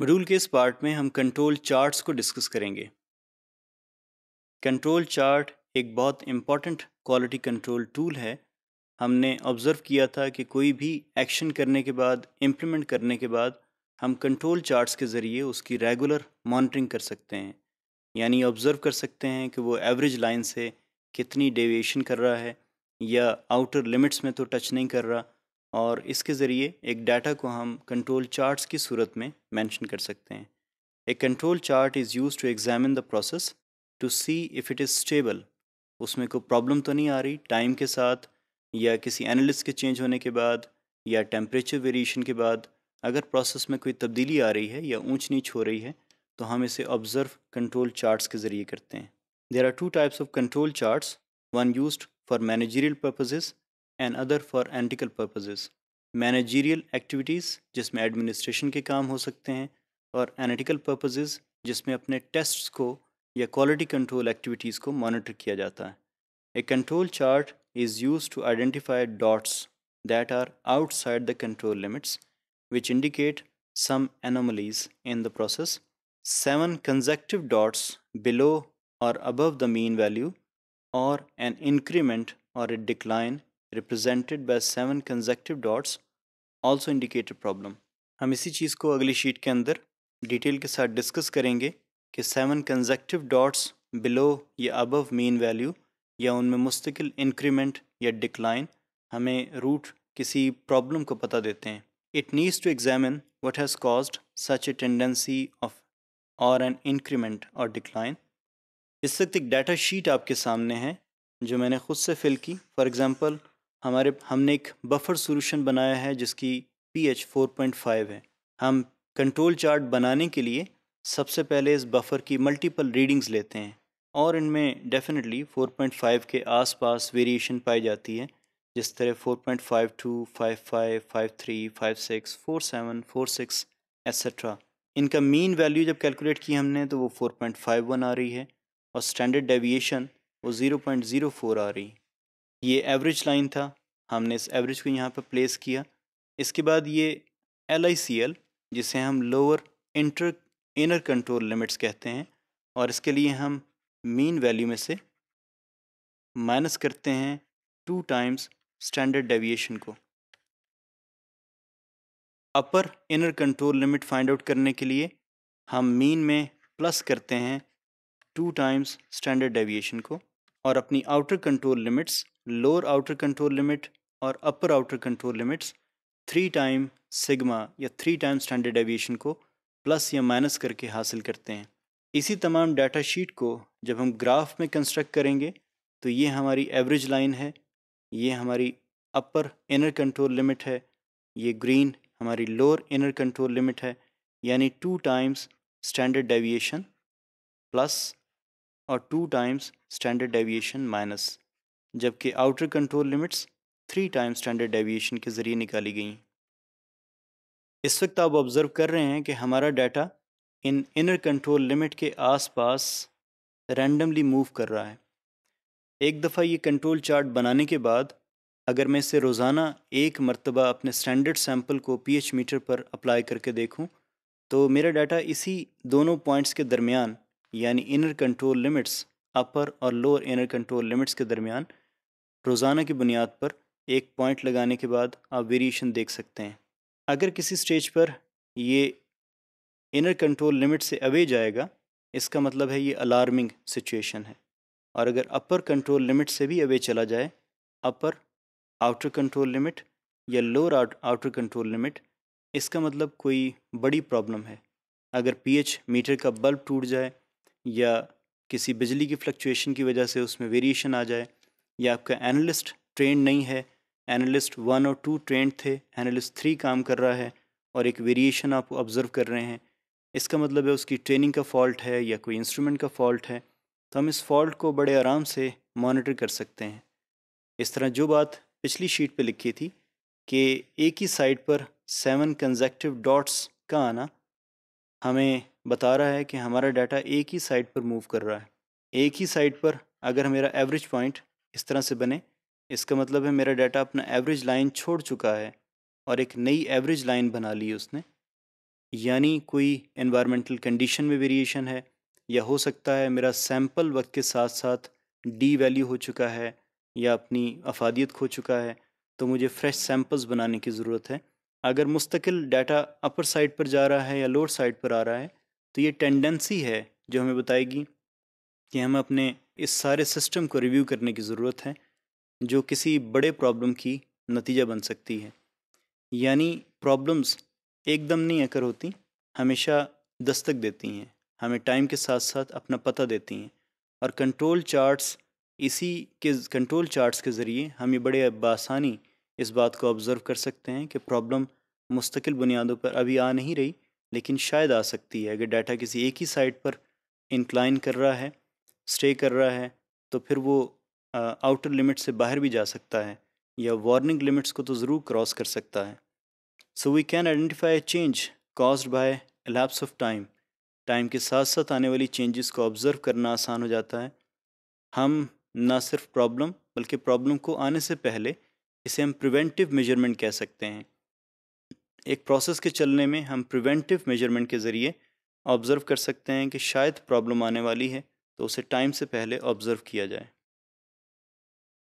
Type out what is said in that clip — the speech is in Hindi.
मॉड्यूल के इस पार्ट में हम कंट्रोल चार्ट्स को डिस्कस करेंगे कंट्रोल चार्ट एक बहुत इम्पॉर्टेंट क्वालिटी कंट्रोल टूल है हमने ऑब्ज़र्व किया था कि कोई भी एक्शन करने के बाद इम्प्लीमेंट करने के बाद हम कंट्रोल चार्ट्स के ज़रिए उसकी रेगुलर मॉनिटरिंग कर सकते हैं यानी ऑब्ज़र्व कर सकते हैं कि वो एवरेज लाइन से कितनी डेविएशन कर रहा है या आउटर लिमिट्स में तो टच नहीं कर रहा और इसके ज़रिए एक डाटा को हम कंट्रोल चार्ट्स की सूरत में मेंशन कर सकते हैं a control chart is use to examine the process to see if it is stable उसमें कोई प्रॉब्लम तो नहीं आ रही टाइम के साथ या किसी एनालिस्ट के चेंज होने के बाद या टेम्परेचर वेरिएशन के बाद अगर प्रोसेस में कोई तब्दीली आ रही है या ऊंच नीच हो रही है तो हम इसे ऑब्ज़र्व कंट्रोल चार्ट्स के ज़रिए करते हैं there are two types of control charts one use for managerial purposes and other for analytical purposes managerial activities जिसमें एडमिनिस्ट्रेशन के काम हो सकते हैं और एनालिटिकल पर्पजेज जिसमें अपने टेस्ट को या क्वालिटी कंट्रोल एक्टिविटीज़ को मोनिटर किया जाता है a control chart is use to identify dots that are outside the control limits which indicate some anomalies in the process seven consecutive dots below और अबव द मीन वैल्यू और एन इंक्रीमेंट और a decline represented by seven consecutive dots also indicate problem हम इसी चीज़ को अगली शीट के अंदर डिटेल के साथ डिस्कस करेंगे कि सेवन कंजेक्टिव डॉट्स बिलो या अबव मीन वैल्यू या उनमें मुस्तकिल इंक्रीमेंट या डिक्लाइन हमें रूट किसी प्रॉब्लम को पता देते हैं it needs to examine what has caused such a tendency of और एन इंक्रीमेंट और डिक्लाइन इस वक्त एक डाटा शीट आपके सामने है जो मैंने खुद से फिल की फॉर एग्ज़ाम्पल हमारे हमने एक बफर सोलूशन बनाया है जिसकी पीएच 4.5 है हम कंट्रोल चार्ट बनाने के लिए सबसे पहले इस बफर की मल्टीपल रीडिंग्स लेते हैं और इनमें डेफिनेटली 4.5 के आसपास वेरिएशन पाई जाती है जिस तरह 4.52, 55, 53, 56, 47, सिक्स एट्सट्रा इनका मीन वैल्यू जब कैलकुलेट की हमने तो वो 4.51 आ रही है और स्टैंडर्ड डेविएशन वो 0.04 आ रही है ये एवरेज लाइन था हमने इस एवरेज को यहाँ पर प्लेस किया इसके बाद ये एल आई सी एल जिसे हम lower inter inner control limits कहते हैं और इसके लिए हम मीन वैल्यू में से माइनस करते हैं टू टाइम्स स्टैंडर्ड डेविएशन को upper inner control limit find out करने के लिए हम मीन में प्लस करते हैं टू टाइम्स स्टैंडर्ड डेविएशन को और अपनी outer control limits lower outer control limit और upper outer control limits three time sigma या थ्री टाइम स्टैंडर्ड एविएशन को प्लस या माइनस करके हासिल करते हैं इसी तमाम डाटा शीट को जब हम ग्राफ में कंस्ट्रक्ट करेंगे तो ये हमारी एवरेज लाइन है ये हमारी अपर इनर कंट्रोल लिमिट है ये ग्रीन हमारी लोअर इनर कंट्रोल लिमिट है यानी two times standard deviation plus और two times standard deviation minus जबकि outer control limits three time standard deviation के ज़रिए निकाली गई इस वक्त आप ऑब्ज़र्व कर रहे हैं कि हमारा डाटा इन इनर कंट्रोल लिमिट के आसपास रैंडमली मूव कर रहा है एक दफ़ा ये कंट्रोल चार्ट बनाने के बाद अगर मैं इसे रोज़ाना एक मरतबा अपने स्टैंडर्ड सैम्पल को पीएच मीटर पर अप्लाई करके देखूं, तो मेरा डाटा इसी दोनों पॉइंट्स के दरमियान यानी इनर कंट्रोल लिमिट्स अपर और लोअर इनर कंट्रोल लिमिट्स के दरमियान रोज़ाना की बुनियाद पर एक पॉइंट लगाने के बाद आप वेरिएशन देख सकते हैं अगर किसी स्टेज पर ये इनर कंट्रोल लिमिट से अवे जाएगा इसका मतलब है ये अलार्मिंग सिचुएशन है और अगर अपर कंट्रोल लिमिट से भी अवे चला जाए अपर आउटर कंट्रोल लिमिट या लोअर आउटर कंट्रोल लिमिट इसका मतलब कोई बड़ी प्रॉब्लम है अगर पीएच मीटर का बल्ब टूट जाए या किसी बिजली की फ्लक्चुएशन की वजह से उसमें वेरिएशन आ जाए या आपका एनालिस्ट ट्रेन नहीं है एनालिस्ट वन और टू ट्रेंड थे एनालिस्ट थ्री काम कर रहा है और एक वेरिएशन आप ऑब्ज़र्व कर रहे हैं इसका मतलब है उसकी ट्रेनिंग का फॉल्ट है या कोई इंस्ट्रूमेंट का फॉल्ट है तो हम इस फॉल्ट को बड़े आराम से मॉनिटर कर सकते हैं इस तरह जो बात पिछली शीट पे लिखी थी कि एक ही साइड पर सेवन कंजेक्टिव डॉट्स का आना हमें बता रहा है कि हमारा डाटा एक ही साइड पर मूव कर रहा है एक ही साइड पर अगर मेरा एवरेज पॉइंट इस तरह से बने इसका मतलब है मेरा डाटा अपना एवरेज लाइन छोड़ चुका है और एक नई एवरेज लाइन बना ली उसने यानी कोई एनवायरमेंटल कंडीशन में वेरिएशन है या हो सकता है मेरा सैंपल वक्त के साथ साथ डी वैल्यू हो चुका है या अपनी अफादियत खो चुका है तो मुझे फ्रेश सैंपल्स बनाने की ज़रूरत है अगर मुस्तकिल डाटा अपर साइड पर जा रहा है या लोअर साइड पर आ रहा है तो ये टेंडेंसी है जो हमें बताएगी कि हम अपने इस सारे सिस्टम को रिव्यू करने की ज़रूरत है जो किसी बड़े प्रॉब्लम की नतीजा बन सकती है यानी प्रॉब्लम्स एकदम नहीं अकर होती हमेशा दस्तक देती हैं हमें टाइम के साथ साथ अपना पता देती हैं और कंट्रोल चार्ट्स इसी के कंट्रोल चार्ट्स के ज़रिए हम ये बड़े बासानी इस बात को ऑब्ज़र्व कर सकते हैं कि प्रॉब्लम मुस्तकिल बुनियादों पर अभी आ नहीं रही लेकिन शायद आ सकती है अगर डाटा किसी एक ही साइड पर इंक्लाइन कर रहा है स्टे कर रहा है तो फिर वो आउटर लिमिट से बाहर भी जा सकता है या वार्निंग लिमिट्स को तो ज़रूर क्रॉस कर सकता है so we can identify change caused by elapse of time time के साथ साथ आने वाली चेंजेस को ऑब्ज़र्व करना आसान हो जाता है हम ना सिर्फ प्रॉब्लम बल्कि प्रॉब्लम को आने से पहले इसे हम प्रिवेंटिव मेजरमेंट कह सकते हैं एक प्रोसेस के चलने में हम प्रिवेंटिव मेजरमेंट के ज़रिए ऑब्ज़र्व कर सकते हैं कि शायद प्रॉब्लम आने वाली है तो उसे टाइम से पहले ऑब्ज़र्व किया जाए